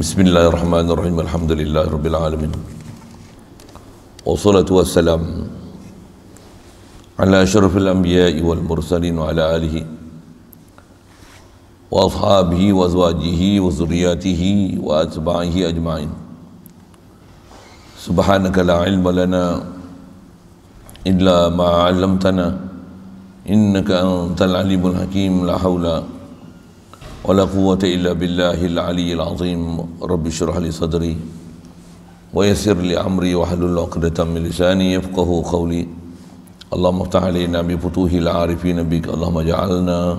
بسم الله الرحمن الرحيم الحمد لله رب العالمين والصلاة والسلام على أشرف الأنبياء والمرسلين وعلى آله وأصحابه وأزواجه وذرياته وأتباعه أجمعين سبحانك لا علم لنا إلا ما علمتنا إنك أنت العليم الحكيم لا حول ولا قوة إلا بالله العلي العظيم رب اشرح لي صدري ويسر لي أمري واحلل عقدة من لساني يفقه قولي اللهم افتح علينا بفتوح العارفين بك اللهم اجعلنا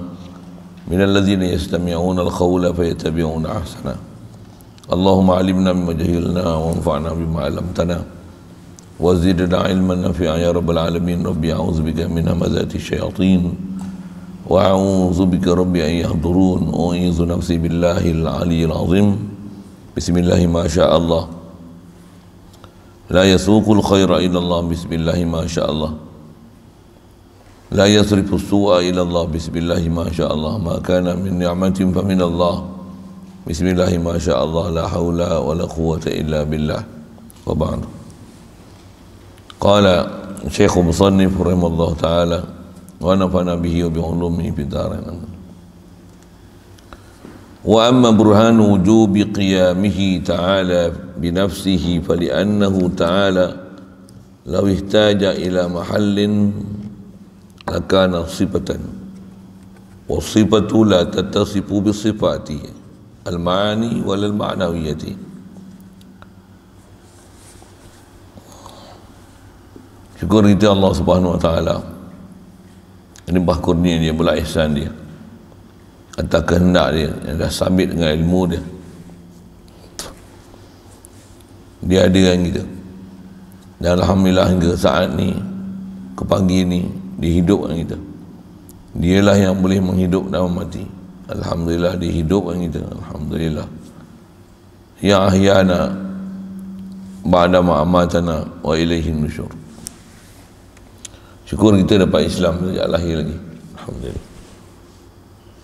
من الذين يستمعون القول فيتبعون أحسنه اللهم علمنا مما جهلنا وانفعنا بما علمتنا وزدنا علما نافعا يا رب العالمين ربي أعوذ بك من همزات الشياطين وأعوذ بك ربي أن يحضرون أعيذ نفسي بالله العلي العظيم بسم الله ما شاء الله لا يسوق الخير إلا الله بسم الله ما شاء الله لا يصرف السوء إلى الله بسم الله ما شاء الله ما كان من نعمة فمن الله بسم الله ما شاء الله لا حول ولا قوة إلا بالله وبعد قال شيخ مصنف رحمه الله تعالى ونفعنا به وبعلومه في دارنا وأما برهان وجوب قيامه تعالى بنفسه فلأنه تعالى لو احتاج إلى محل لكان صفة والصفة لا تتصف بالصفات المعاني ولا المعنوية شكر الله سبحانه وتعالى limpah kurnia dia belah ihsan dia atas kehendak dia yang dah sabit dengan ilmu dia dia ada yang kita dan Alhamdulillah hingga saat ni ke pagi ni dia hidup dengan kita dialah yang boleh menghidup dan mati Alhamdulillah dia hidup dengan kita Alhamdulillah Ya Ahiyana, Ba'da ma'amatana wa ilaihin nusyur Syukur kita dapat Islam sejak lahir lagi. Alhamdulillah.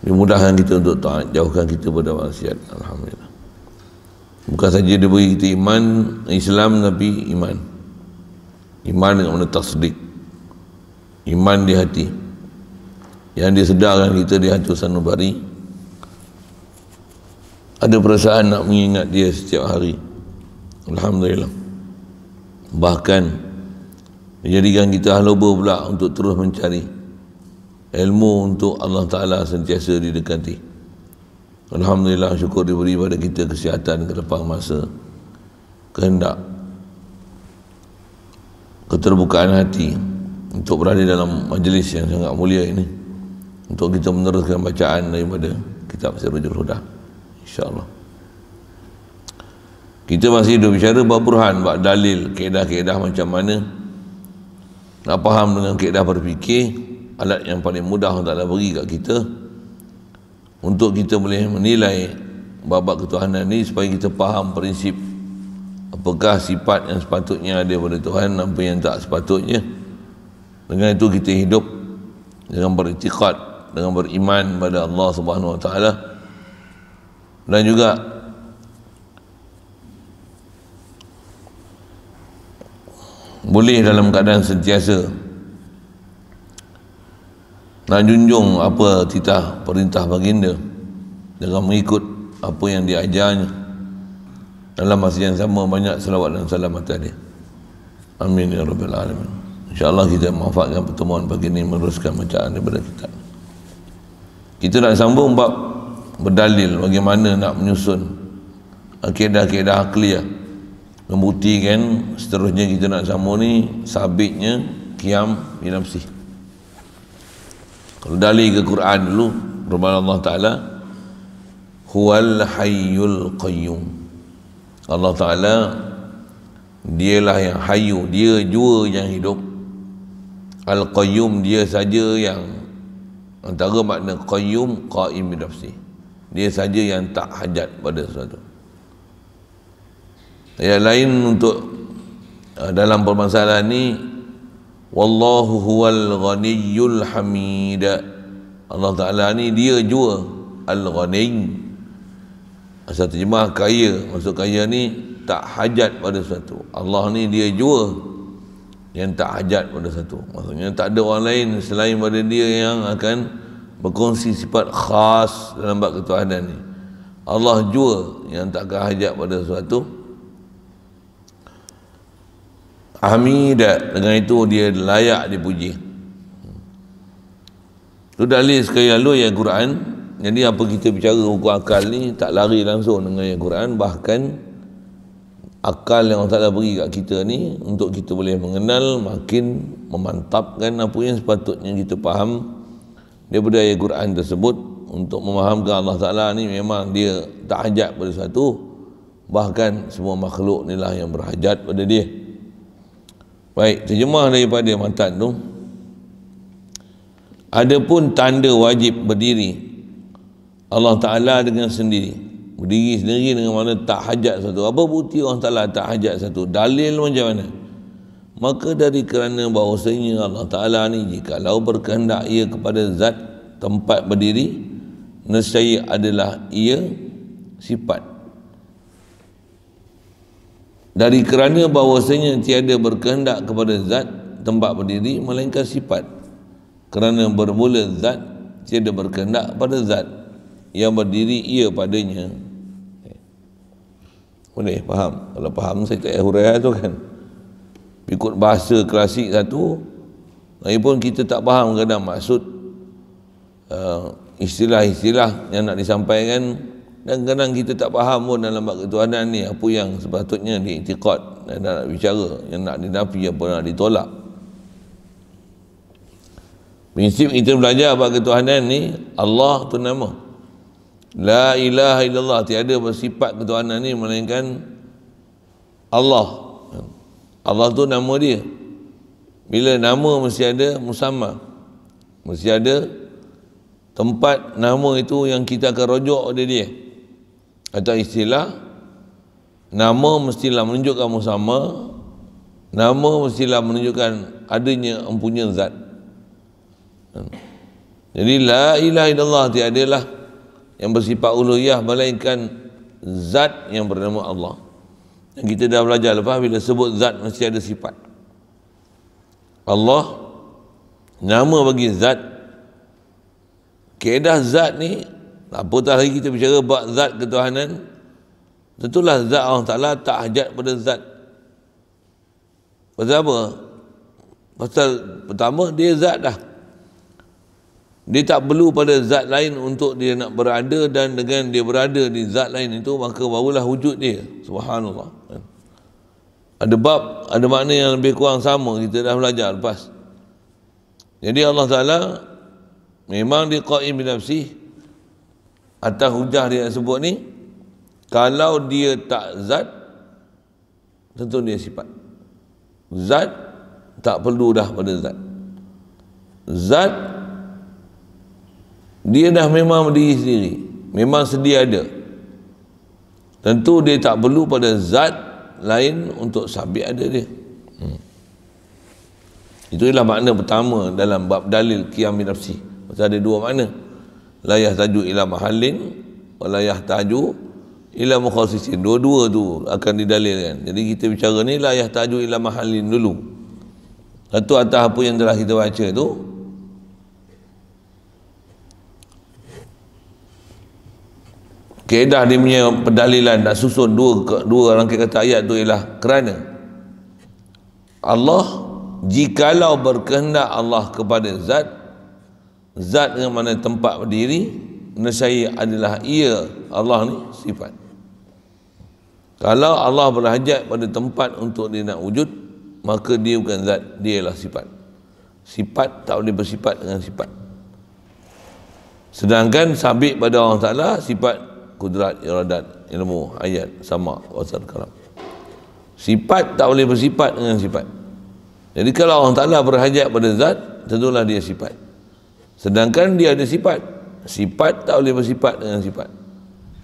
Dia kan kita untuk taat, jauhkan kita pada maksiat. Alhamdulillah. Bukan saja dia beri kita iman Islam tapi iman. Iman dengan mana tasdik. Iman di hati. Yang disedarkan kita di hati sanubari. Ada perasaan nak mengingat dia setiap hari. Alhamdulillah. Bahkan menjadikan kita halubah pula untuk terus mencari ilmu untuk Allah Ta'ala sentiasa didekati Alhamdulillah syukur diberi pada kita kesihatan ke depan masa kehendak keterbukaan hati untuk berada dalam majlis yang sangat mulia ini untuk kita meneruskan bacaan daripada kitab Sirajul Huda insyaallah kita masih berbicara bab burhan bab dalil kaedah-kaedah macam mana nak faham dengan keadaan berfikir alat yang paling mudah Allah Ta'ala beri kat kita untuk kita boleh menilai babak ketuhanan ini supaya kita faham prinsip apakah sifat yang sepatutnya ada pada Tuhan apa yang tak sepatutnya dengan itu kita hidup dengan beriktikad dengan beriman pada Allah Subhanahu Wa Taala dan juga boleh dalam keadaan sentiasa nak junjung apa titah perintah baginda dengan mengikut apa yang diajarnya dalam masa yang sama banyak selawat dan salam atas dia amin ya rabbal alamin insyaallah kita manfaatkan pertemuan pagi ini meneruskan bacaan daripada kita kita nak sambung bab berdalil bagaimana nak menyusun akidah-akidah akliyah akidah, membuktikan seterusnya kita nak sama ni sabitnya kiam binafsih kalau dali ke Quran dulu Rumah Allah Ta'ala huwal hayyul qayyum Allah Ta'ala dialah yang hayu dia jua yang hidup al qayyum dia saja yang antara makna qayyum qaim binafsih dia saja yang tak hajat pada sesuatu yang lain untuk uh, dalam permasalahan ini wallahu huwal ghaniyyul hamid. Allah Taala ni dia jua al ghani. Asal terjemah kaya, maksud kaya ni tak hajat pada sesuatu. Allah ni dia jua yang tak hajat pada satu. Maksudnya tak ada orang lain selain pada dia yang akan berkongsi sifat khas dalam bab ketuhanan ni. Allah jua yang tak akan hajat pada sesuatu. Hamida dengan itu dia layak dipuji. Itu dalil sekali lalu ayat Quran. Jadi apa kita bicara hukum akal ni tak lari langsung dengan ayat Quran bahkan akal yang Allah Taala beri kat kita ni untuk kita boleh mengenal makin memantapkan apa yang sepatutnya kita faham daripada ayat Quran tersebut untuk memahamkan Allah Taala ni memang dia tak ajak pada satu bahkan semua makhluk inilah yang berhajat pada dia. Baik, terjemah daripada mantan tu. Adapun tanda wajib berdiri Allah Ta'ala dengan sendiri. Berdiri sendiri dengan mana tak hajat satu. Apa bukti Allah Ta'ala tak hajat satu? Dalil macam mana? Maka dari kerana bahawasanya Allah Ta'ala ni jikalau berkehendak ia kepada zat tempat berdiri, nescaya adalah ia sifat dari kerana bahawasanya tiada berkehendak kepada zat tempat berdiri melainkan sifat kerana bermula zat tiada berkehendak pada zat yang berdiri ia padanya boleh faham kalau faham saya tak huraya tu kan ikut bahasa klasik satu lagipun kita tak faham kadang maksud uh, istilah-istilah yang nak disampaikan dan kadang kita tak faham pun dalam bab ketuhanan ni apa yang sepatutnya diiktikad dan nak bicara yang nak dinafi yang pernah ditolak prinsip kita belajar bab ketuhanan ni Allah tu nama La ilaha illallah tiada bersifat ketuhanan ni melainkan Allah. Allah tu nama dia. Bila nama mesti ada musamma. Mesti ada tempat nama itu yang kita akan rujuk oleh dia atau istilah nama mestilah menunjukkan musama nama mestilah menunjukkan adanya empunya zat hmm. jadi la ilaha illallah tiada lah yang bersifat uluhiyah melainkan zat yang bernama Allah Yang kita dah belajar lepas bila sebut zat mesti ada sifat Allah nama bagi zat kaedah zat ni Apatah lagi kita bicara buat zat ketuhanan Tentulah zat Allah Ta'ala tak hajat pada zat Pasal apa? Pasal pertama dia zat dah Dia tak perlu pada zat lain untuk dia nak berada Dan dengan dia berada di zat lain itu Maka barulah wujud dia Subhanallah Ada bab, ada makna yang lebih kurang sama Kita dah belajar lepas Jadi Allah Ta'ala Memang dia qa'im binafsih nafsih atas hujah dia sebut ni kalau dia tak zat tentu dia sifat zat tak perlu dah pada zat zat dia dah memang berdiri sendiri memang sedia ada tentu dia tak perlu pada zat lain untuk sabit ada dia hmm. itulah makna pertama dalam bab dalil qiyam nafsi pasal ada dua makna la yahtaju ila mahallin wa la yahtaju ila mukhasisin dua-dua tu akan didalilkan jadi kita bicara ni la yahtaju ila mahallin dulu satu atas apa yang telah kita baca tu Kedah dia punya pedalilan nak susun dua dua rangkaian kata ayat tu ialah kerana Allah jikalau berkehendak Allah kepada zat zat yang mana tempat berdiri nescaya adalah ia Allah ni sifat kalau Allah berhajat pada tempat untuk dia nak wujud maka dia bukan zat dia ialah sifat sifat tak boleh bersifat dengan sifat sedangkan sabit pada Allah Ta'ala sifat kudrat, iradat, ilmu, ayat, sama, wasal, kalam sifat tak boleh bersifat dengan sifat jadi kalau Allah Ta'ala berhajat pada zat tentulah dia sifat Sedangkan dia ada sifat. Sifat tak boleh bersifat dengan sifat.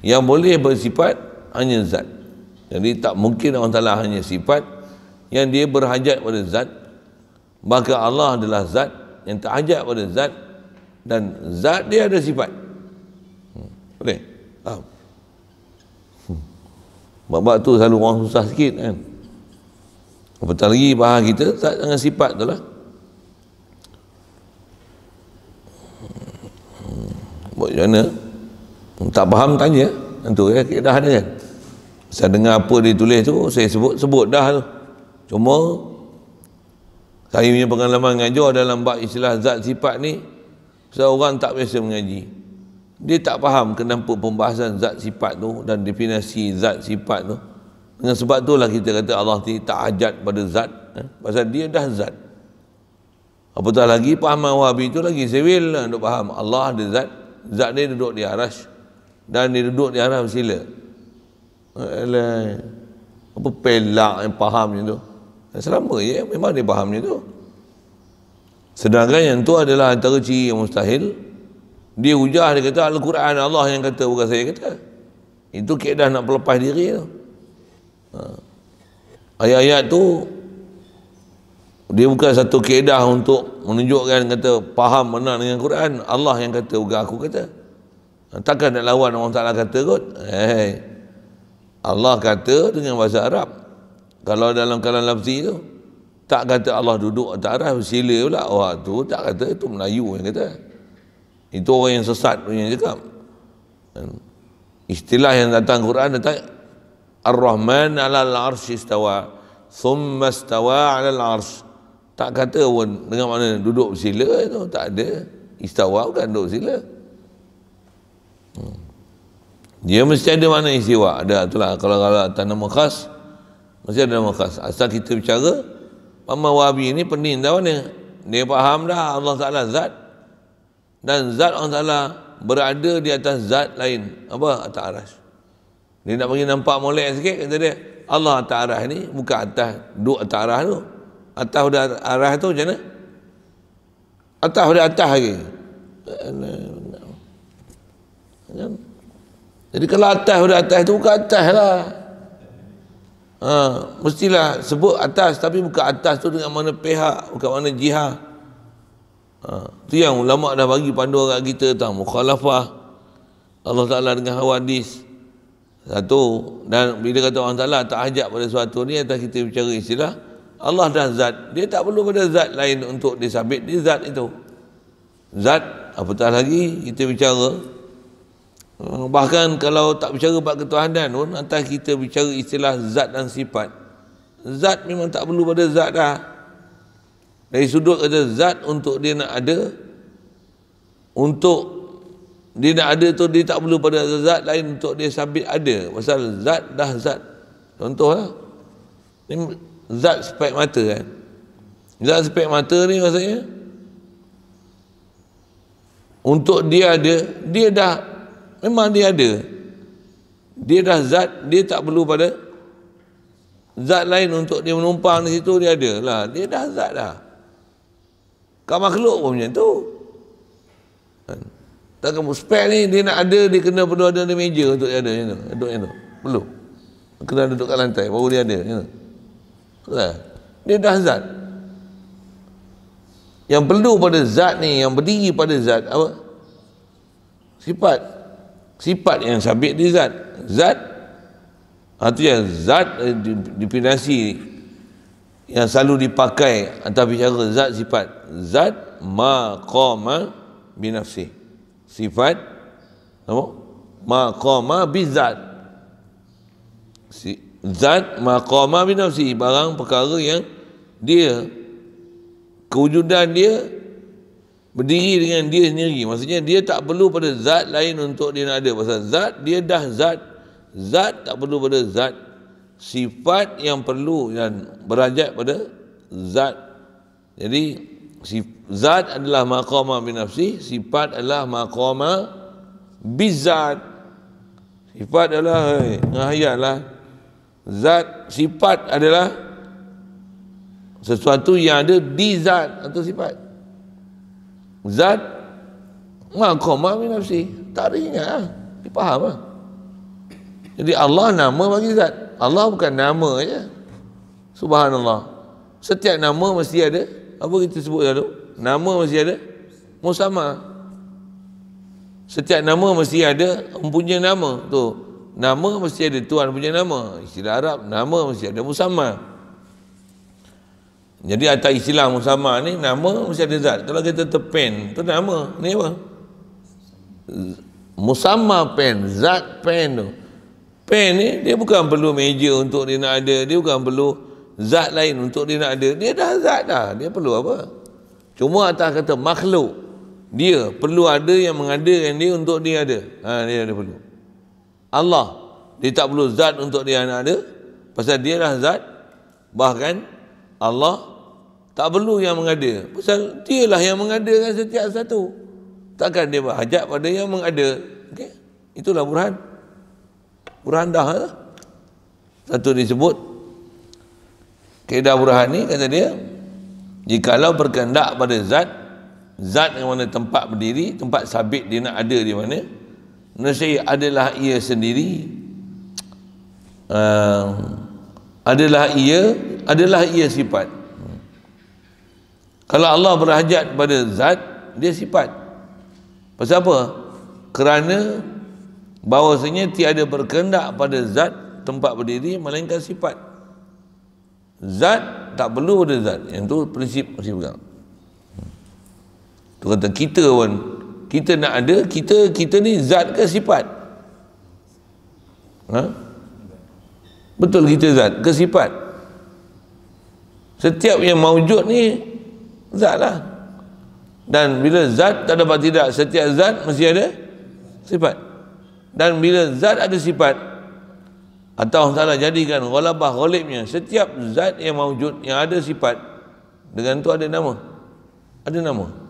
Yang boleh bersifat hanya zat. Jadi tak mungkin Allah Ta'ala hanya sifat yang dia berhajat pada zat. Maka Allah adalah zat yang tak hajat pada zat dan zat dia ada sifat. Hmm. Boleh? Faham? Hmm. Bapak tu selalu orang susah sikit kan? Apatah lagi bahan kita zat dengan sifat tu lah. mana tak faham tanya tentu ya kita dah ada kan saya dengar apa dia tulis tu saya sebut sebut dah tu cuma saya punya pengalaman ngajar dalam bab istilah zat sifat ni seorang tak biasa mengaji dia tak faham kenapa pembahasan zat sifat tu dan definisi zat sifat tu dengan sebab tu itulah kita kata Allah ni tak hajat pada zat eh? pasal dia dah zat apatah lagi pahaman wahabi tu lagi sewil lah untuk faham Allah ada zat zat ni duduk di arash dan dia duduk di arah sila Alay. apa pelak yang faham macam tu eh, selama je memang dia faham macam tu sedangkan yang tu adalah antara ciri yang mustahil dia hujah dia kata Al-Quran Allah yang kata bukan saya kata itu keadaan nak pelepas diri tu ha. ayat-ayat tu dia bukan satu keedah untuk menunjukkan kata faham mana dengan Quran Allah yang kata bukan aku kata takkan nak lawan orang Ta'ala kata kot hey, eh, Allah kata dengan bahasa Arab kalau dalam kalan lafzi tu tak kata Allah duduk tak arah sila pula orang oh, tu tak kata itu Melayu yang kata itu orang yang sesat punya cakap istilah yang datang Quran datang Ar-Rahman ala al-Arsh istawa thumma istawa ala al-Arsh tak kata pun dengan mana duduk sila itu tak ada. Istawa kan duduk sila. Hmm. Dia mesti ada mana istiwa. Ada itulah kalau kalau tak nama khas mesti ada nama khas. Asal kita bicara Mama Wahabi ini pening tahu ni. Dia faham dah Allah Ta'ala zat. Dan zat Allah Ta'ala berada di atas zat lain. Apa? Atas aras. Dia nak bagi nampak molek sikit kata dia. Allah Ta'ala ni bukan atas duk atas aras tu. Atas udah arah tu macam mana? Atas udah atas lagi. Jadi kalau atas udah atas tu bukan atas lah. Ha, mestilah sebut atas tapi bukan atas tu dengan mana pihak, bukan mana jihad. Ha, tu yang ulama dah bagi panduan kat kita tau. Mukhalafah. Allah Ta'ala dengan hadis satu dan bila kata Allah Ta'ala tak ajak pada suatu ni atas kita bicara istilah Allah dah zat dia tak perlu kepada zat lain untuk disabit di zat itu zat apatah lagi kita bicara ah, bahkan kalau tak bicara buat ketuhanan pun antara kita bicara istilah zat dan sifat zat memang tak perlu pada zat dah dari sudut ada zat untuk dia nak ada untuk dia nak ada tu dia tak perlu pada zat lain untuk dia sabit ada pasal zat dah zat contohlah zat spek mata kan zat spek mata ni maksudnya untuk dia ada dia dah memang dia ada dia dah zat dia tak perlu pada zat lain untuk dia menumpang di situ dia ada lah dia dah zat dah kat makhluk pun macam tu kan? tak kamu spek ni dia nak ada dia kena perlu ada di meja untuk dia ada macam tu duduk macam tu perlu kena duduk kat lantai baru dia ada macam tu Nah, dia dah zat. Yang perlu pada zat ni, yang berdiri pada zat, apa? Sifat. Sifat yang sabit di zat. Zat, itu ha, yang zat eh, definasi yang selalu dipakai antara bicara zat sifat. Zat maqama binafsi Sifat apa? maqama bizat. si zat maqama binafsi barang perkara yang dia kewujudan dia berdiri dengan dia sendiri maksudnya dia tak perlu pada zat lain untuk dia nak ada pasal zat dia dah zat zat tak perlu pada zat sifat yang perlu dan berajat pada zat jadi si, zat adalah maqama binafsi sifat adalah maqama bizat sifat adalah hey, eh, ngahayat lah zat sifat adalah sesuatu yang ada di zat atau sifat zat maqama min nafsi tak ada ingat lah. dia faham lah. jadi Allah nama bagi zat Allah bukan nama je subhanallah setiap nama mesti ada apa kita sebut dulu nama mesti ada musamma setiap nama mesti ada mempunyai nama tu nama mesti ada tuan punya nama istilah Arab nama mesti ada musamma jadi atas istilah musamma ni nama mesti ada zat kalau kita terpen tu nama ni apa musamma pen zat pen tu pen ni dia bukan perlu meja untuk dia nak ada dia bukan perlu zat lain untuk dia nak ada dia dah zat dah dia perlu apa cuma atas kata makhluk dia perlu ada yang mengadakan dia untuk dia ada ha, dia ada perlu Allah dia tak perlu zat untuk dia nak ada, pasal dia lah zat bahkan Allah tak perlu yang mengada pasal dia lah yang mengadakan setiap satu takkan dia berhajat pada yang mengada okay? itulah Burhan Burhan dah lah. satu disebut kaedah Burhan ni kata dia jikalau berkendak pada zat zat yang mana tempat berdiri tempat sabit dia nak ada di mana nasyid adalah ia sendiri uh, adalah ia adalah ia sifat kalau Allah berhajat pada zat dia sifat pasal apa? kerana bahawasanya tiada berkendak pada zat tempat berdiri melainkan sifat zat tak perlu pada zat yang tu prinsip mesti pegang tu kata kita pun kita nak ada kita kita ni zat ke sifat ha? betul kita zat ke sifat setiap yang maujud ni zat lah dan bila zat tak dapat tidak setiap zat mesti ada sifat dan bila zat ada sifat atau Allah jadikan gholabah gholibnya setiap zat yang maujud yang ada sifat dengan tu ada nama ada nama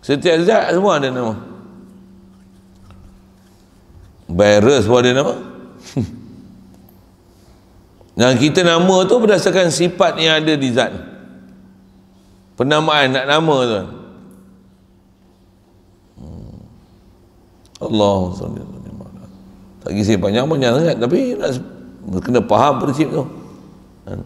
Setiap zat semua ada nama. Virus semua ada nama. Dan kita nama tu berdasarkan sifat yang ada di zat. Penamaan nak nama tu. Allah SWT. Tak kisah panjang-panjang sangat. Tapi nak kena faham prinsip tu. Kan?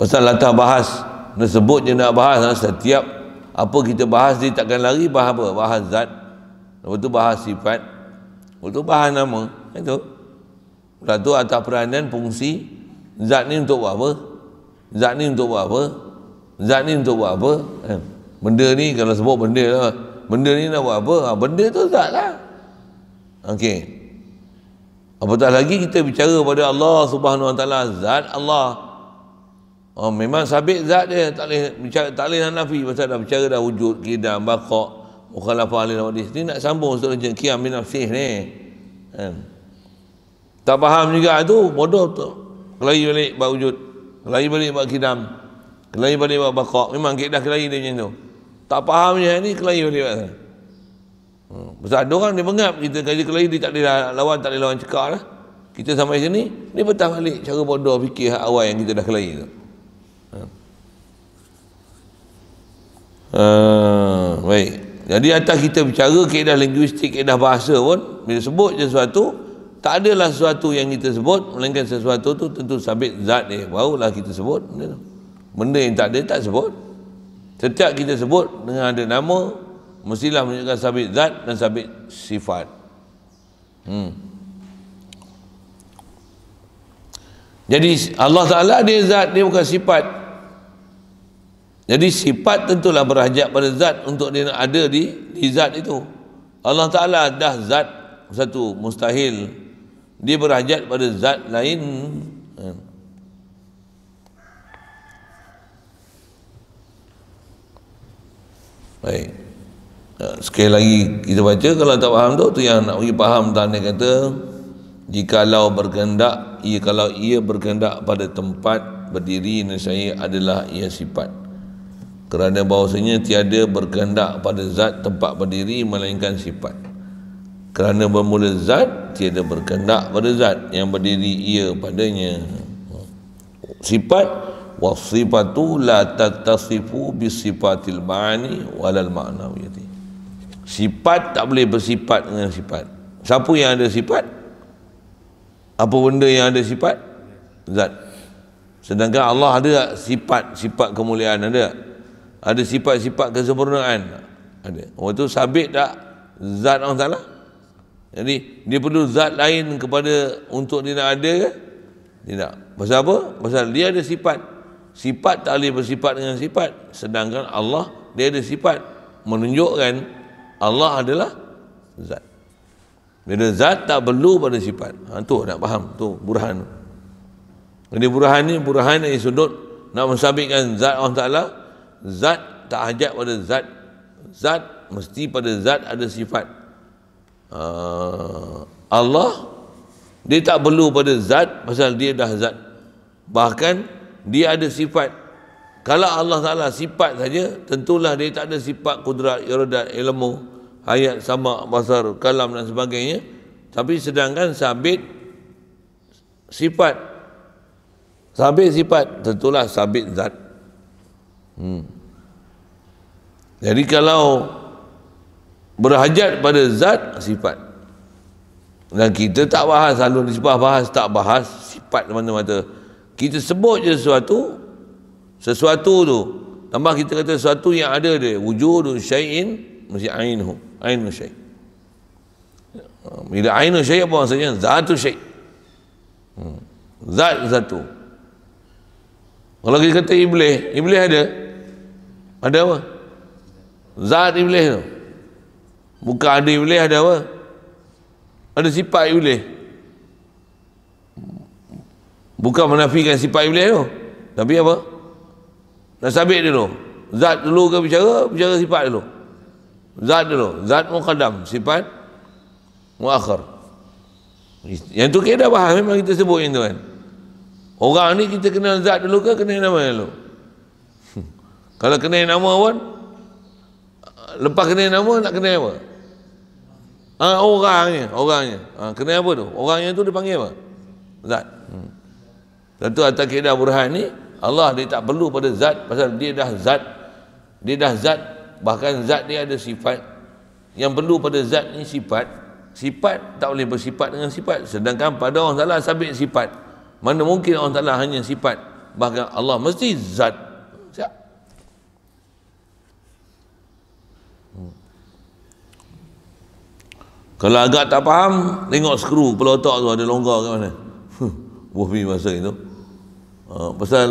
Pasal latar bahas. Kena sebut je nak bahas. Setiap apa kita bahas dia takkan lari bahas apa bahas zat lepas tu bahas sifat lepas tu bahas nama itu lepas tu atas peranan fungsi zat ni untuk buat apa zat ni untuk buat apa zat ni untuk buat apa eh. benda ni kalau sebut benda lah benda ni nak buat apa ha, benda tu zat lah ok apatah lagi kita bicara pada Allah subhanahu wa ta'ala zat Allah Allah Oh, memang sabit zat dia tak boleh bicara tak boleh nafi pasal dah bicara dah wujud kidam baqa mukhalafa alil hadis ni nak sambung ustaz lanjut qiyam bin nafsi ni hmm. tak faham juga tu bodoh tu kelahi balik buat wujud kelahi balik buat kidam kelahi balik buat baqa memang kita dah kelahi dia macam tu tak faham je ni kelahi balik buat hmm. pasal ada orang dia mengap kita kaji kelahi dia tak boleh lawan tak boleh lawan cekak lah. kita sampai sini ni betah balik cara bodoh fikir awal yang kita dah kelahi tu Uh, baik. Jadi atas kita bicara kaedah linguistik, kaedah bahasa pun bila sebut je sesuatu, tak adalah sesuatu yang kita sebut melainkan sesuatu tu tentu sabit zat dia. Barulah kita sebut benda Benda yang tak ada tak sebut. Setiap kita sebut dengan ada nama mestilah menunjukkan sabit zat dan sabit sifat. Hmm. Jadi Allah Taala dia zat, dia bukan sifat. Jadi sifat tentulah berhajat pada zat untuk dia nak ada di, di zat itu. Allah Ta'ala dah zat satu mustahil. Dia berhajat pada zat lain. Hmm. Baik. Ha, sekali lagi kita baca kalau tak faham tu tu yang nak bagi faham tanda kata jika jikalau berkehendak ia kalau ia berkehendak pada tempat berdiri nescaya adalah ia sifat kerana bahawasanya tiada berkehendak pada zat tempat berdiri melainkan sifat kerana bermula zat tiada berkehendak pada zat yang berdiri ia padanya sifat wasifatu la tatasifu bisifatil ma'ani walal ma'nawiyati sifat tak boleh bersifat dengan sifat siapa yang ada sifat apa benda yang ada sifat zat sedangkan Allah ada sifat sifat kemuliaan ada ada sifat-sifat kesempurnaan ada orang tu sabit tak zat Allah Taala jadi dia perlu zat lain kepada untuk dia nak ada ke tidak pasal apa pasal dia ada sifat sifat tak boleh bersifat dengan sifat sedangkan Allah dia ada sifat menunjukkan Allah adalah zat bila zat tak perlu pada sifat ha, tu nak faham tu burhan jadi burhan ni burhan yang sudut nak mensabitkan zat Allah Ta'ala zat tak tahajat pada zat zat mesti pada zat ada sifat uh, Allah dia tak perlu pada zat pasal dia dah zat bahkan dia ada sifat kalau Allah Ta'ala sifat saja tentulah dia tak ada sifat kudrat iradat ilmu hayat sama basar kalam dan sebagainya tapi sedangkan sabit sifat sabit sifat tentulah sabit zat Hmm. Jadi kalau berhajat pada zat sifat dan kita tak bahas selalu disebab bahas tak bahas sifat mana-mana kita sebut je sesuatu sesuatu tu tambah kita kata sesuatu yang ada dia wujudun syai'in mesti ainuhu ainu syai' bila ainu syai' apa maksudnya zatu syai' hmm. zat satu kalau kita kata iblis iblis ada ada apa? Zat iblis tu. Bukan ada iblis, ada apa? Ada sifat iblis. Bukan menafikan sifat iblis tu. Tapi apa? Nak sabit dulu. Zat dulu ke bicara, bicara sifat dulu. Zat dulu. Zat muqaddam, sifat muakhir. Yang tu kita dah bahas, memang kita sebut yang tu kan. Orang ni kita kenal zat dulu ke, kenal nama dulu? Kalau kena nama pun lepas kena nama nak kena apa? Ha, orangnya, orangnya. Ha, kena apa tu? Orangnya tu dipanggil apa? Zat. Hmm. Dan tu atas kaedah burhan ni, Allah dia tak perlu pada zat pasal dia dah zat. Dia dah zat, bahkan zat dia ada sifat. Yang perlu pada zat ni sifat. Sifat tak boleh bersifat dengan sifat. Sedangkan pada orang Taala sabit sifat. Mana mungkin orang Taala hanya sifat. Bahkan Allah mesti zat. kalau agak tak faham tengok skru pelotok tu ada longgar ke mana wuhmi masa itu uh, ha, pasal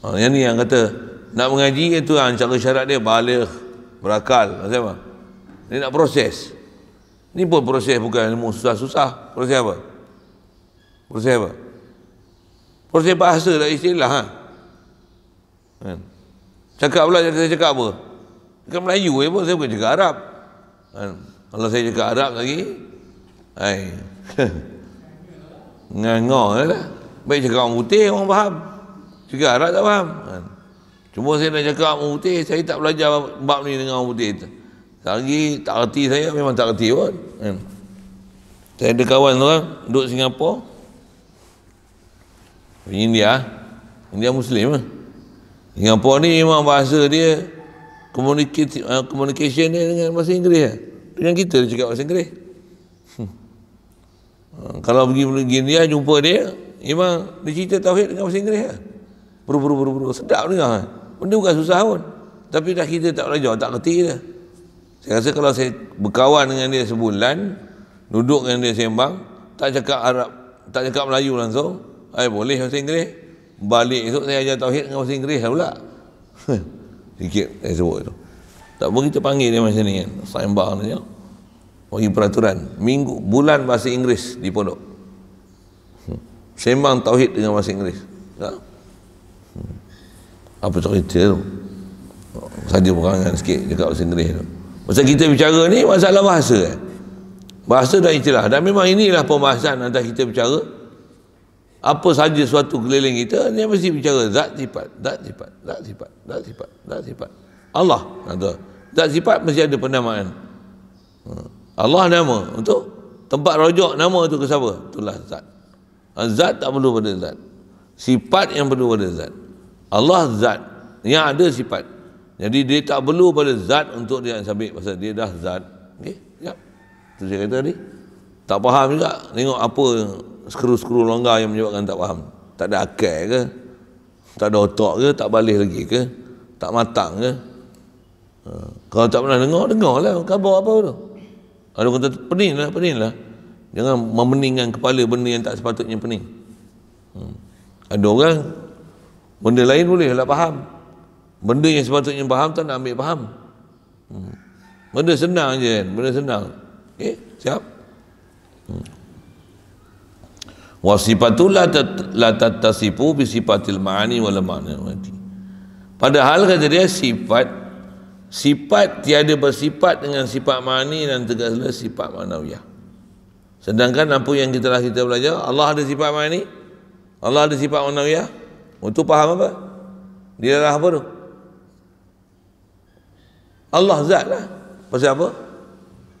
uh, yang ni yang kata nak mengaji itu kan ha, cara syarat dia balik berakal macam apa dia nak proses ni pun proses bukan ilmu susah-susah proses apa proses apa proses bahasa dan istilah ha? kan cakap pula saya cakap apa cakap Melayu eh, saya bukan cakap Arab kan kalau saya cakap Arab lagi, ai. Ngengo lah. Eh. Baik cakap orang putih orang faham. Cakap Arab tak faham. Kan? Cuma saya nak cakap orang putih, saya tak belajar bab ni dengan orang putih Lagi tak reti saya memang tak reti pun. Kan. Saya ada kawan orang duduk Singapura. India. India Muslim lah. Singapura ni memang bahasa dia eh, communication dia dengan bahasa Inggeris yang kita dia cakap bahasa Inggeris hmm. ha, kalau pergi pergi dia jumpa dia memang dia cerita tauhid dengan bahasa Inggeris lah. buru buru buru buru sedap dengar kan? benda bukan susah pun tapi dah kita tak belajar tak kerti dia saya rasa kalau saya berkawan dengan dia sebulan duduk dengan dia sembang tak cakap Arab tak cakap Melayu langsung saya boleh bahasa Inggeris balik esok saya ajar tauhid dengan bahasa Inggeris lah pula sikit saya sebut tu tak boleh kita panggil dia macam ni kan sembang dia. ya? wahyu peraturan minggu bulan bahasa Inggeris di pondok hmm. sembang tauhid dengan bahasa Inggeris ya? Hmm. apa cerita tu oh, saja berangan sikit dekat bahasa Inggeris tu macam kita bicara ni masalah bahasa eh? bahasa dan istilah dan memang inilah pembahasan antara kita bicara apa saja suatu keliling kita dia mesti bicara zat sifat zat sifat zat sifat zat sifat zat sifat Allah kata zat sifat mesti ada penamaan hmm. Allah nama untuk tempat rojok nama tu ke siapa itulah zat ah, zat tak perlu pada zat sifat yang perlu pada zat Allah zat yang ada sifat jadi dia tak perlu pada zat untuk dia sabit. pasal dia dah zat okey ya tu saya kata tadi tak faham juga tengok apa skru-skru longgar yang menyebabkan tak faham tak ada akal ke tak ada otak ke tak balik lagi ke tak matang ke ah, kalau tak pernah dengar dengarlah khabar apa tu ada orang kata pening lah, pening lah. Jangan memeningkan kepala benda yang tak sepatutnya pening. Hmm. Ada orang, benda lain boleh lah faham. Benda yang sepatutnya faham tak nak ambil faham. Hmm. Benda senang je kan, benda senang. Okey, eh, siap. Hmm. Wasifatullah la tatasifu bisifatil ma'ani wal ma'ni. Padahal kata dia sifat sifat tiada bersifat dengan sifat mani dan tegaslah sifat manawiyah sedangkan apa yang kita telah kita belajar Allah ada sifat mani Allah ada sifat manawiyah untuk faham apa dia lah apa tu Allah zat lah pasal apa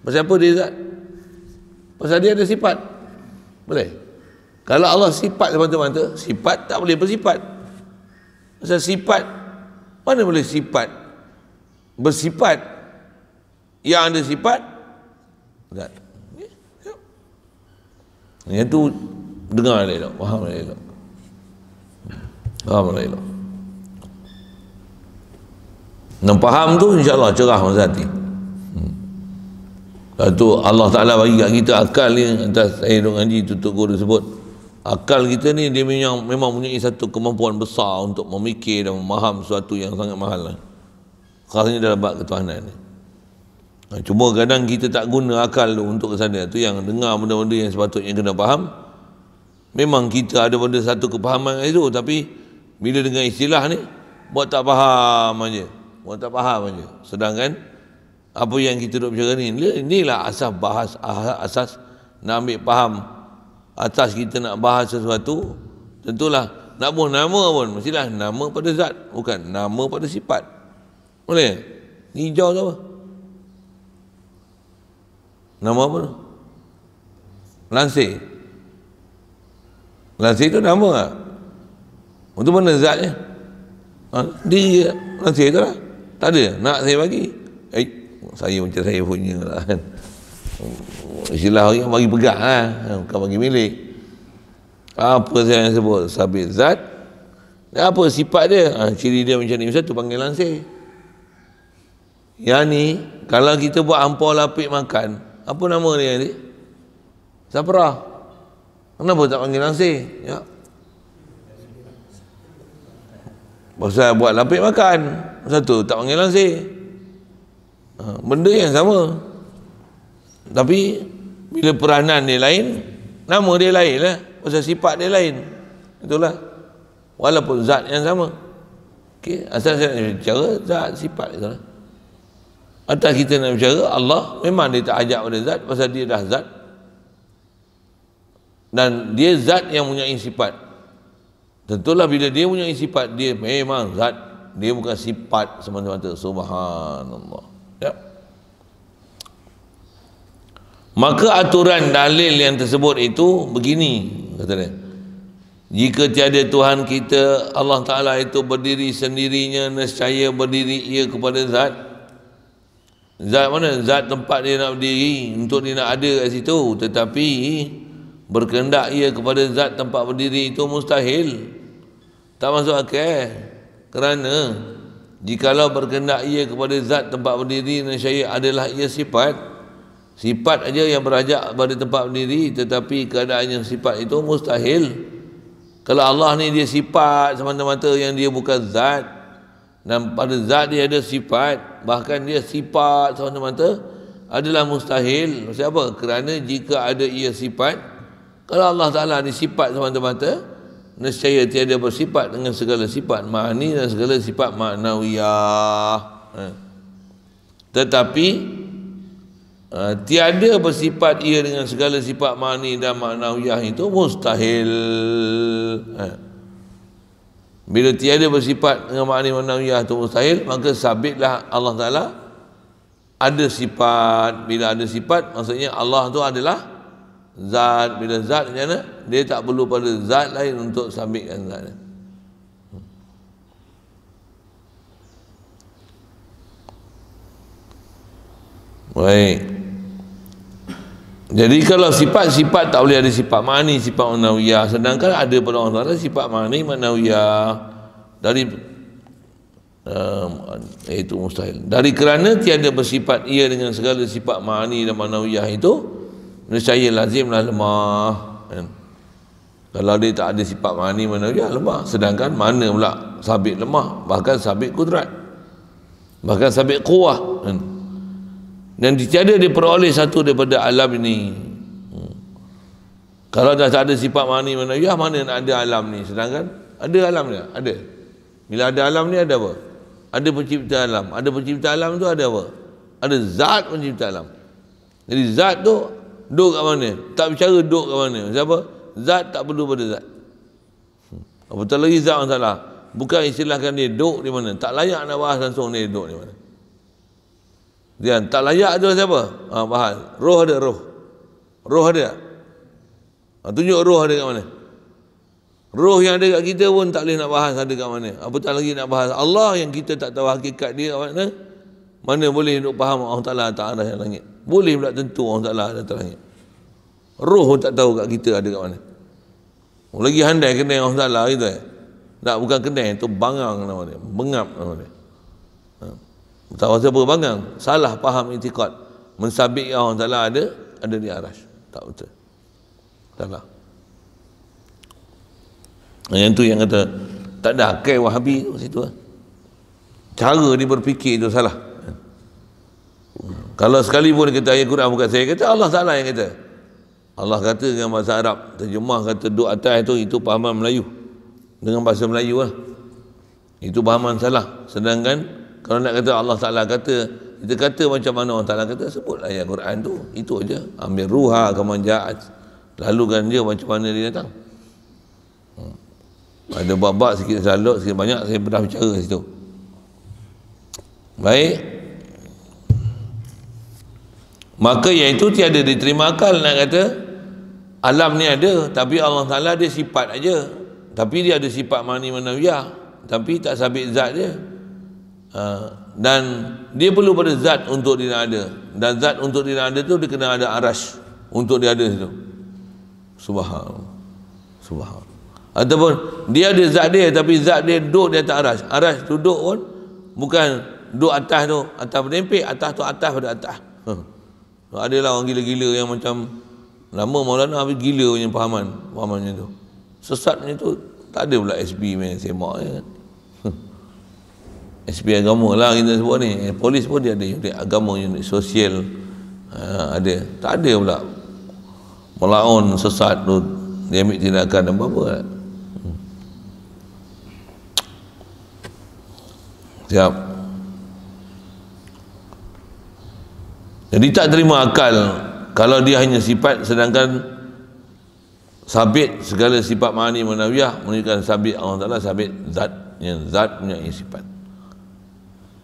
pasal apa dia zat pasal dia ada sifat boleh kalau Allah sifat semata-mata sifat tak boleh bersifat pasal sifat mana boleh sifat bersifat yang ada sifat zat yang itu dengar lagi tak faham lagi tak faham lagi tak yang faham tu insyaAllah cerah masa hati hmm. lepas tu Allah Ta'ala bagi kat kita akal ni atas saya dong ngaji tutup guru sebut akal kita ni dia memang, memang punya satu kemampuan besar untuk memikir dan memaham sesuatu yang sangat mahal lah khasnya dalam bab ketuhanan ni ha, cuma kadang kita tak guna akal untuk ke sana tu yang dengar benda-benda yang sepatutnya kena faham memang kita ada benda satu kepahaman itu tapi bila dengan istilah ni buat tak faham aja buat tak faham aja sedangkan apa yang kita duk bicara ni inilah asas bahas asas nak ambil faham atas kita nak bahas sesuatu tentulah nak buah nama pun mestilah nama pada zat bukan nama pada sifat boleh? Hijau tu apa? Nama apa tu? Lansir. Lansir tu nama tak? Untuk benda zat je. Ha, dia lansir tu lah. Tak ada. Nak saya bagi. Eh, saya macam saya punya lah kan. Istilah orang bagi pegang lah. Ha, bukan bagi milik. Apa saya yang sebut? Sabit zat. Apa sifat dia? Ha, ciri dia macam ni. Misal tu panggil lansir. Yang ni kalau kita buat ampau lapik makan, apa nama dia ni? Sapra. Kenapa tak panggil nasi? Ya. Pasal buat lapik makan. Satu tak panggil nasi. Ha, benda yang sama. Tapi bila peranan dia lain, nama dia lain lah. Pasal sifat dia lain. Itulah. Walaupun zat yang sama. Okey, asal saya bicara zat sifat itulah. lah. Atas kita nak bicara Allah memang dia tak ajak pada zat Pasal dia dah zat Dan dia zat yang punya sifat Tentulah bila dia punya sifat Dia memang zat Dia bukan sifat semata-mata Subhanallah ya. Maka aturan dalil yang tersebut itu Begini kata dia jika tiada Tuhan kita Allah Ta'ala itu berdiri sendirinya Nescaya berdiri ia kepada zat Zat mana? Zat tempat dia nak berdiri untuk dia nak ada kat situ. Tetapi berkendak ia kepada zat tempat berdiri itu mustahil. Tak masuk akal. Kerana jikalau berkendak ia kepada zat tempat berdiri dan syair adalah ia sifat. Sifat aja yang berajak pada tempat berdiri tetapi keadaannya sifat itu mustahil. Kalau Allah ni dia sifat semata-mata yang dia bukan zat dan pada zat dia ada sifat bahkan dia sifat semata-mata adalah mustahil maksud apa kerana jika ada ia sifat kalau Allah Taala ni sifat semata-mata nescaya tiada bersifat dengan segala sifat mani dan segala sifat maknawiyah ha. tetapi ha, tiada bersifat ia dengan segala sifat mani dan maknawiyah itu mustahil ha. Bila tiada bersifat dengan makna manawiyah atau mustahil, maka sabitlah Allah Ta'ala ada sifat. Bila ada sifat, maksudnya Allah tu adalah zat. Bila zat, macam mana? Dia tak perlu pada zat lain untuk sabitkan zatnya. Hmm. Baik. Right. Jadi kalau sifat-sifat tak boleh ada sifat mani, sifat manawiyah. Sedangkan ada pada orang lain sifat mani, manawiyah. Dari um, itu mustahil. Dari kerana tiada bersifat ia dengan segala sifat mani dan manawiyah itu, nescaya lazimlah lemah. Kan? Kalau dia tak ada sifat mani, manawiyah, lemah. Sedangkan mana pula sabit lemah. Bahkan sabit kudrat. Bahkan sabit kuah. Kan? dan tiada diperoleh satu daripada alam ini hmm. kalau dah tak ada sifat mani mana ya mana nak ada alam ni sedangkan ada alam dia ada bila ada alam ni ada apa ada pencipta alam ada pencipta alam tu ada apa ada zat pencipta alam jadi zat tu duduk kat mana tak bicara duduk kat mana siapa zat tak perlu pada zat hmm. apatah lagi zat salah. bukan istilahkan dia duduk di mana tak layak nak bahas langsung dia duduk di mana dia tak layak tu siapa? Ha, bahan. Roh ada roh. Roh ada. Ha, tunjuk roh ada kat mana? Roh yang ada kat kita pun tak boleh nak bahas ada kat mana. Apatah lagi nak bahas Allah yang kita tak tahu hakikat dia mana. Mana boleh nak faham Allah Ta'ala tak ada yang langit. Boleh pula tentu Allah Ta'ala ada yang langit. Roh pun tak tahu kat kita ada kat mana. Lagi handai kena Allah Ta'ala gitu Tak eh. bukan kena itu bangang nama dia. Bengap nama dia. Tak rasa berbangang. Salah faham itikad. Mensabik yang Allah Ta'ala ada, ada di aras. Tak betul. Salah. Yang tu yang kata, tak ada akai wahabi masa tu. Lah. Cara dia berfikir itu salah. Kalau sekali pun kita ayat Quran bukan saya kata, Allah salah yang kata. Allah kata dengan bahasa Arab, terjemah kata duk atas tu, itu pahaman Melayu. Dengan bahasa Melayu lah. Itu pahaman salah. Sedangkan, kalau nak kata Allah Ta'ala kata kita kata macam mana Allah Ta'ala kata sebut lah ayat Quran tu itu aja. ambil ruha kaman ja'at lalukan dia macam mana dia datang hmm. ada babak sikit salut sikit banyak saya pernah bicara kat situ baik maka itu tiada diterima akal nak kata alam ni ada tapi Allah Ta'ala dia sifat aja. tapi dia ada sifat mani manawiyah tapi tak sabit zat dia Ha, dan dia perlu pada zat untuk dia ada dan zat untuk dia ada tu dia kena ada arash untuk dia ada situ subhanallah subhanallah ataupun dia ada zat dia tapi zat dia duduk di atas arash arash duduk pun bukan duduk atas tu atas berdempik atas tu atas pada atas huh. Ha. ada lah orang gila-gila yang macam lama maulana habis gila punya pahaman pahamannya tu sesat macam tu tak ada pula SB main semak ya. SP agama lah kita sebut ni eh, polis pun dia ada unit agama unit sosial ha, ada tak ada pula melawan sesat tu dia ambil tindakan dan apa-apa lah. siap jadi tak terima akal kalau dia hanya sifat sedangkan sabit segala sifat mani manawiyah menunjukkan sabit Allah Ta'ala sabit zat yang zat punya sifat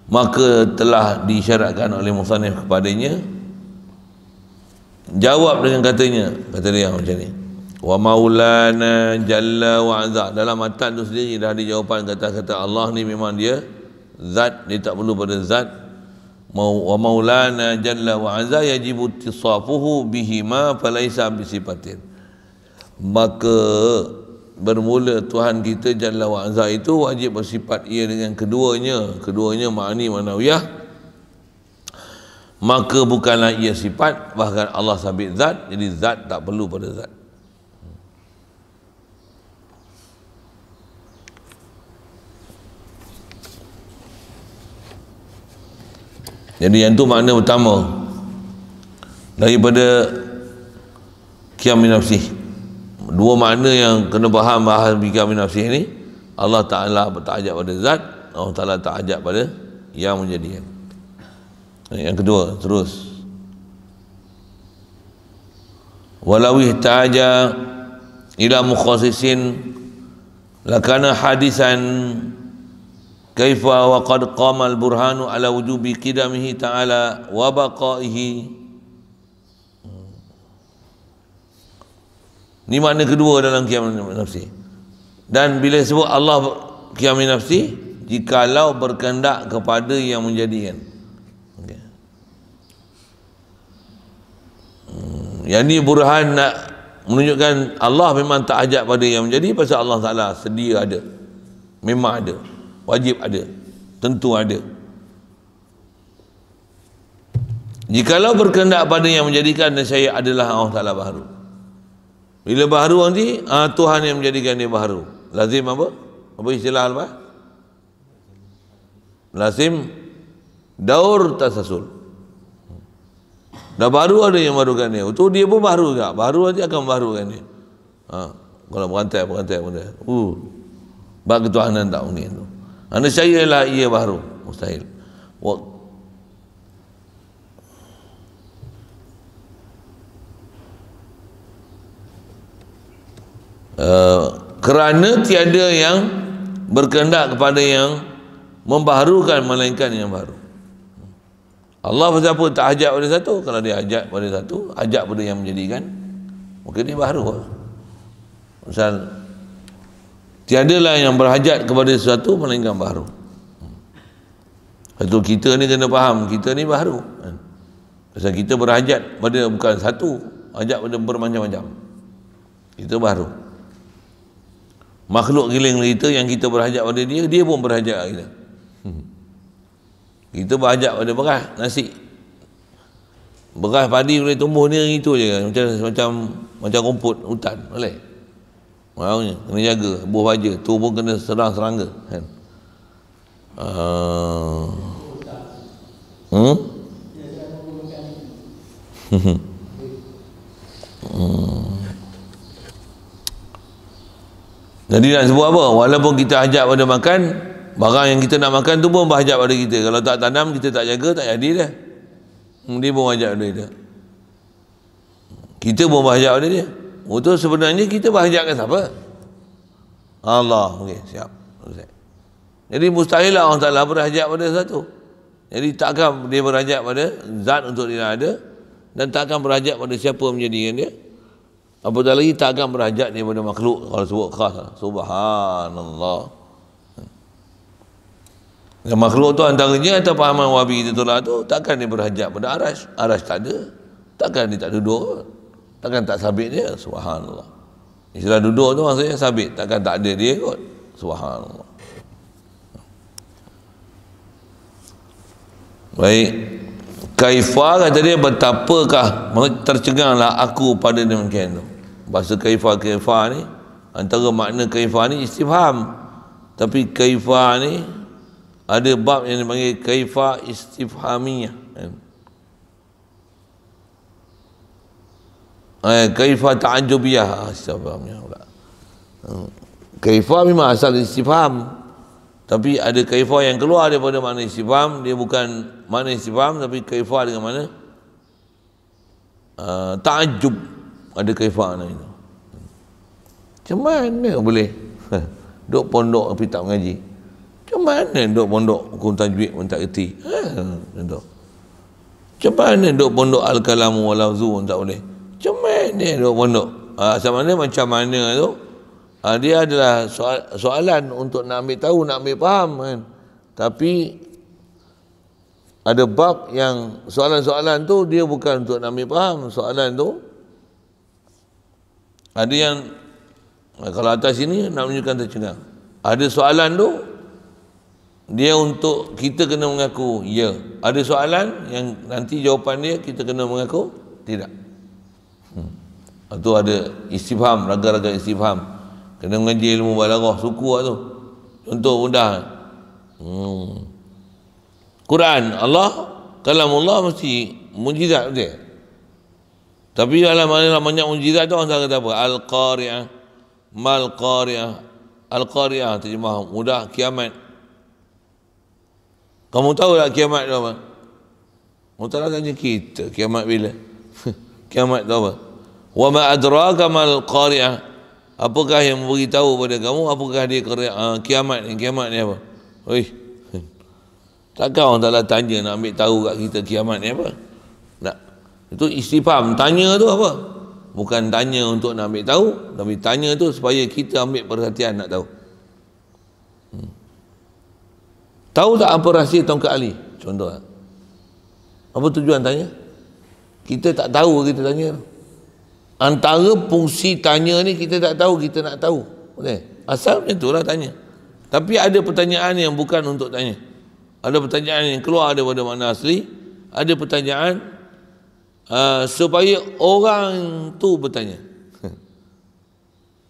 maka telah disyaratkan oleh musanif kepadanya jawab dengan katanya kata dia macam ni wa maulana jalla wa azza dalam matan tu sendiri dah ada jawapan kata-kata Allah ni memang dia zat dia tak perlu pada zat mau wa maulana jalla wa azza yajibu tisafuhu ma, falaisa bisifatin maka bermula Tuhan kita Jalla wa'aza itu wajib bersifat ia dengan keduanya keduanya ma'ani ma'nawiyah maka bukanlah ia sifat bahkan Allah sabit zat jadi zat tak perlu pada zat jadi yang itu makna utama daripada kiamin nafsih dua makna yang kena faham bahas bika min nafsi ini Allah Ta'ala tak ajak pada zat Allah Ta'ala tak ajak pada yang menjadikan yang kedua terus walawih ta'aja ila mukhasisin lakana hadisan kaifa waqad qamal burhanu ala wujubi qidamihi ta'ala wa baqaihi ni makna kedua dalam kiamat nafsi dan bila sebut Allah kiamat nafsi jikalau berkendak kepada yang menjadikan okay. hmm. yang ni burhan nak menunjukkan Allah memang tak ajak pada yang menjadi pasal Allah Ta'ala sedia ada memang ada wajib ada tentu ada jikalau berkendak pada yang menjadikan saya adalah Allah Ta'ala baharu bila baharu nanti, ah, Tuhan yang menjadikan dia baharu. Lazim apa? Apa istilah apa? Lazim daur tasasul. Dah baru ada yang barukan dia. Itu dia pun baru juga. Baru nanti akan baru barukan dia. Ha. Kalau berantai, berantai, berantai. Uh. Bagi ketuhanan tak mungkin tu. saya lah ia baru. Mustahil. Eh, kerana tiada yang berkehendak kepada yang membaharukan melainkan yang baru. Allah pasal apa tak ajak pada satu? Kalau dia ajak pada satu, ajak pada yang menjadikan mungkin dia baru. Pasal lah yang berhajat kepada sesuatu melainkan baru. Itu kita ni kena faham, kita ni baru. Pasal kita berhajat pada bukan satu, ajak pada bermacam-macam. Itu baru makhluk giling kita yang kita berhajat pada dia dia pun berhajat kita hmm. kita berhajat pada beras nasi beras padi boleh tumbuh ni itu je macam macam macam rumput hutan boleh Maksudnya, kena jaga buah baja tu pun kena serang serangga kan uh, hmm? hmm. jadi nak sebut apa walaupun kita ajak pada makan barang yang kita nak makan tu pun berhajat pada kita kalau tak tanam kita tak jaga tak jadi dah dia pun berhajat pada kita kita pun berhajat pada dia itu oh, sebenarnya kita berhajatkan siapa Allah ok siap jadi mustahil lah orang taklah berhajat pada satu jadi takkan dia berhajat pada zat untuk dia ada dan takkan berhajat pada siapa menjadikan dia Apatah lagi takkan berhajat daripada makhluk kalau sebut khas Subhanallah. Dan makhluk tu antaranya atau pahaman wabi itu lah tu takkan dia berhajat pada arash. Arash tak ada. Takkan dia tak duduk. Takkan tak sabit dia. Subhanallah. Istilah duduk tu maksudnya sabit. Takkan tak ada dia kot. Subhanallah. Baik. Right. Kaifah kata dia betapakah tercenganglah aku pada demikian tu. Bahasa kaifah-kaifah ni antara makna kaifah ni istifham. Tapi kaifah ni ada bab yang dipanggil kaifah istifhamiyah. Eh, kaifah ta'ajubiyah. Istifhamiyah pula. Kaifah memang asal istifham. Istifham. Tapi ada kaifah yang keluar daripada makna istifham. Dia bukan makna istifham tapi kaifah dengan mana? Uh, ah, ta'ajub. Ada kaifah lain. Macam mana boleh? duk pondok tapi tak mengaji. Macam mana duk pondok hukum tajwid pun tak kerti? Ha, macam mana duk pondok al-kalamu wal-lawzu pun tak boleh? Macam mana duk pondok? Uh, ah, macam mana macam mana tu? Ha, dia adalah soal, soalan untuk nak ambil tahu, nak ambil faham kan. Tapi ada bab yang soalan-soalan tu dia bukan untuk nak ambil faham soalan tu. Ada yang ah, kalau atas sini nak menunjukkan tercengang. Ada soalan tu dia untuk kita kena mengaku ya. Ada soalan yang nanti jawapan dia kita kena mengaku tidak. Hmm. Itu ada istifham, raga-raga istifham. Raga kena mengaji ilmu balaghah suku lah tu contoh mudah hmm. Quran Allah kalam Allah mesti mujizat dia tapi dalam alam banyak mujizat tu orang kata apa Al-Qari'ah Mal-Qari'ah Al-Qari'ah terjemah mudah kiamat kamu tahu tak kiamat tu apa kamu tahu kita kiamat bila kiamat tu apa wa ma adraka mal qari'ah Apakah yang memberitahu pada kamu apakah dia kera, uh, kiamat ni kiamat ni apa? Oi. Takkan orang taklah tanya nak ambil tahu kat kita kiamat ni apa? Nak. Itu istifham, tanya tu apa? Bukan tanya untuk nak ambil tahu, tapi tanya tu supaya kita ambil perhatian nak tahu. Hmm. Tahu tak apa rahsia tongkat Ali? Contoh. Lah. Apa tujuan tanya? Kita tak tahu kita tanya. Tu antara fungsi tanya ni kita tak tahu kita nak tahu okay. asal macam itulah tanya tapi ada pertanyaan yang bukan untuk tanya ada pertanyaan yang keluar daripada makna asli ada pertanyaan Uh, supaya orang tu bertanya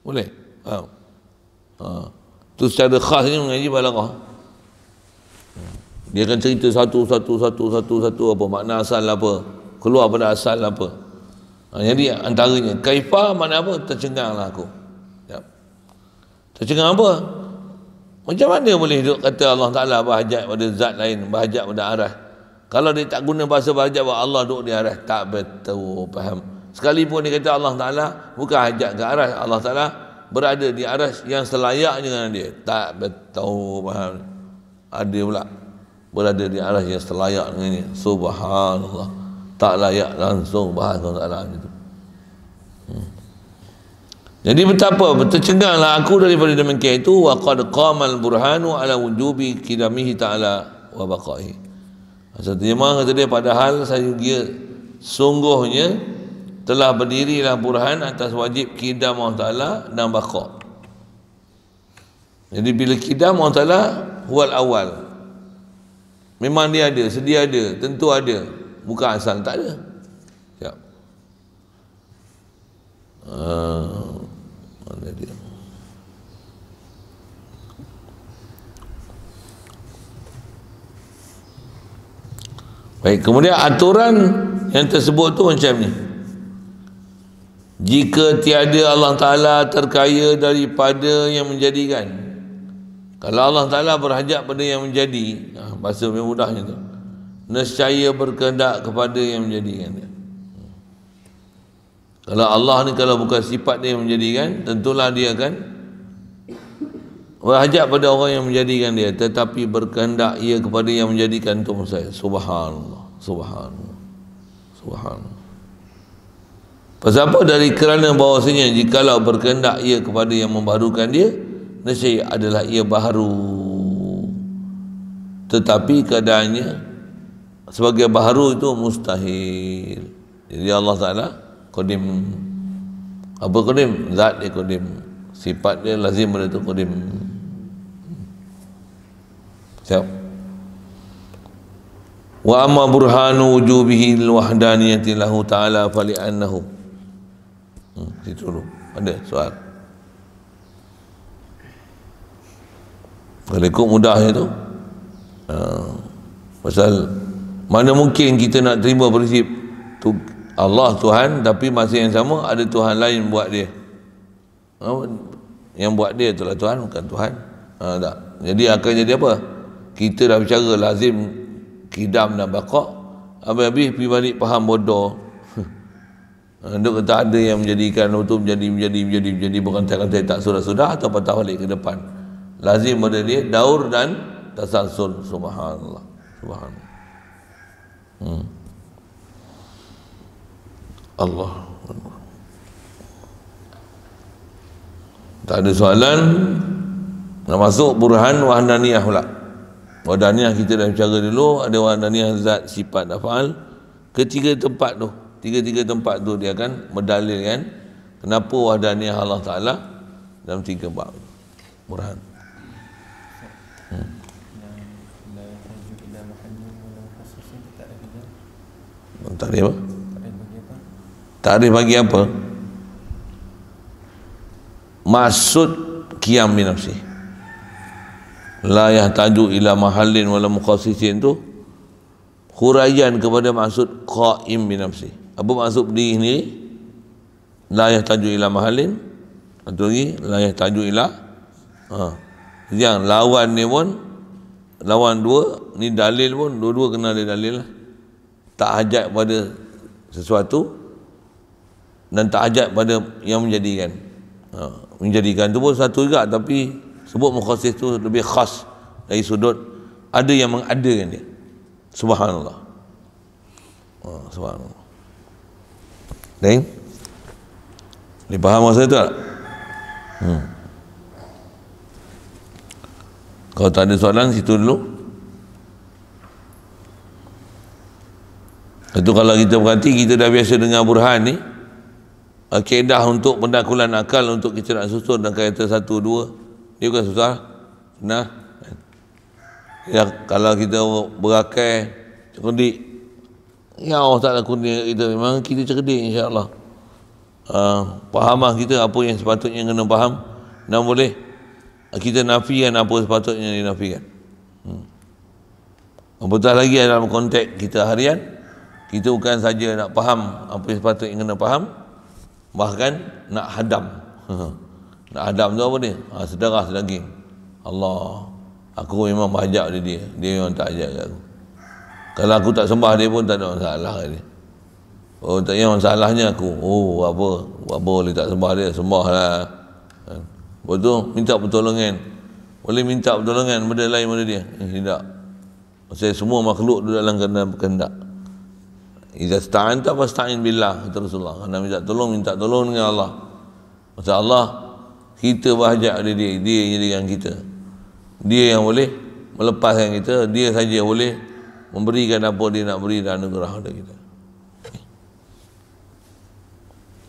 boleh ha. Uh. tu secara khas ni mengaji balaghah dia akan cerita satu satu satu satu satu apa makna asal apa keluar pada asal apa Ah, jadi antaranya kaifa mana apa tercenganglah aku ya tercengang apa macam mana boleh duk kata Allah Taala berhajat pada zat lain berhajat pada arah kalau dia tak guna bahasa berhajat bahawa Allah duk di arah tak betul faham sekalipun dia kata Allah Taala bukan hajat ke arah Allah Taala berada di arah yang selayaknya dengan dia tak betul faham ada pula berada di arah yang selayak dengan dia subhanallah tak layak langsung bahas Allah Ta'ala itu. Jadi betapa tercenganglah aku daripada demikian itu wa qad qamal burhanu ala wujubi kidamihi ta'ala wa baqaihi. Satu jemaah kata dia padahal saya dia sungguhnya telah berdirilah burhan atas wajib kidam Allah Ta'ala dan baqa. Jadi bila kidam Allah Ta'ala huwal awal. Memang dia ada, sedia ada, tentu ada bukan asal tak ada siap uh, ah, mana dia baik kemudian aturan yang tersebut tu macam ni jika tiada Allah Ta'ala terkaya daripada yang menjadikan kalau Allah Ta'ala berhajat pada yang menjadi ah, bahasa lebih mudahnya tu nescaya berkehendak kepada yang menjadikan dia. Kalau Allah ni kalau bukan sifat dia yang menjadikan, tentulah dia akan berhajat pada orang yang menjadikan dia. Tetapi berkehendak ia kepada yang menjadikan untuk saya. Subhanallah. Subhanallah. Subhanallah. Pasal apa? Dari kerana bahawasanya jikalau berkehendak ia kepada yang membarukan dia, nasyik adalah ia baharu. Tetapi keadaannya sebagai baharu itu mustahil jadi Allah Ta'ala kodim apa kodim? zat dia kodim sifat dia lazim benda itu kodim siap wa amma burhanu wujubihi lwahdaniyati lahu ta'ala fali'annahu hmm, situ dulu ada soal kalau ikut mudahnya tu uh, pasal mana mungkin kita nak terima prinsip tu Allah Tuhan tapi masa yang sama ada Tuhan lain buat dia. Oh, yang buat dia itulah Tuhan bukan Tuhan. Ha, tak. Jadi akan jadi apa? Kita dah bicara lazim kidam dan bakok. Habis-habis pergi balik faham bodoh. Dia kata ada yang menjadikan itu menjadi menjadi menjadi menjadi bukan tak tak sudah sudah atau patah balik ke depan. Lazim pada dia daur dan tasansul subhanallah. Subhanallah. Hmm. Allah. Tak ada soalan. Nak masuk burhan wahdaniyah pula. Wahdaniyah kita dah bicara dulu. Ada wahdaniyah zat sifat afal. Ketiga tempat tu. Tiga-tiga tempat tu dia akan medalil kan. Kenapa wahdaniyah Allah Ta'ala dalam tiga bab. Burhan. Oh, Takrif apa? Takrif bagi apa? Maksud kiam bin nafsi. La yahtaju ila mahallin wala muqassisin tu huraian kepada maksud qaim bin nafsi. Apa maksud di ni? La yahtaju ila mahallin. Satu lagi, la yahtaju ila ha. Yang lawan ni pun lawan dua ni dalil pun dua-dua kena ada dalil lah tak hajat pada sesuatu dan tak hajat pada yang menjadikan ha. menjadikan tu pun satu juga tapi sebut mukhasis tu lebih khas dari sudut ada yang mengadakan dia subhanallah ha. subhanallah dan ni faham maksud tu tak hmm. kalau tak ada soalan situ dulu Itu kalau kita berhati kita dah biasa dengar burhan ni Kedah untuk pendakulan akal untuk kita nak susun dan kata satu dua Ini bukan susah Nah Ya kalau kita berakai cerdik Ya Allah tak nak kundi kita memang kita cerdik insyaAllah ah, Fahamah uh, kita apa yang sepatutnya kena faham Dan boleh kita nafikan apa sepatutnya dinafikan hmm. lagi dalam konteks kita harian kita bukan saja nak faham apa yang sepatutnya kena faham bahkan nak hadam nak hadam tu apa ni ha, sedarah sedaging Allah aku memang bajak dia dia dia memang tak ajak aku kalau aku tak sembah dia pun tak ada salah dia oh tak ada salahnya aku oh apa buat apa boleh tak sembah dia sembah lah kan? lepas tu minta pertolongan boleh minta pertolongan benda lain benda dia eh, tidak saya semua makhluk duduk dalam kena kehendak Iza sta'an tak pastain billah Kata Rasulullah Kalau minta tolong Minta tolong dengan Allah Masa Allah Kita bahajak oleh dia Dia yang dengan kita Dia yang boleh Melepaskan kita Dia saja boleh Memberikan apa dia nak beri Dan anugerah kepada kita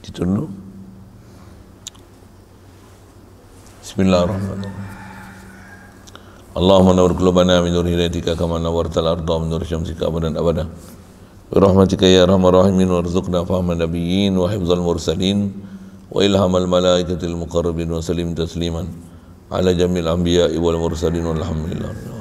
Kita dulu Bismillahirrahmanirrahim Allahumma nawwir qulubana min nuri hidayatika kama nawwarta al-ardha min nuri syamsika abadan abada برحمتك يا أرحم الراحمين وارزقنا فهم النبيين وحفظ المرسلين والهم الملائكة المقربين وسلم تسليما على جميع الأنبياء والمرسلين والحمد لله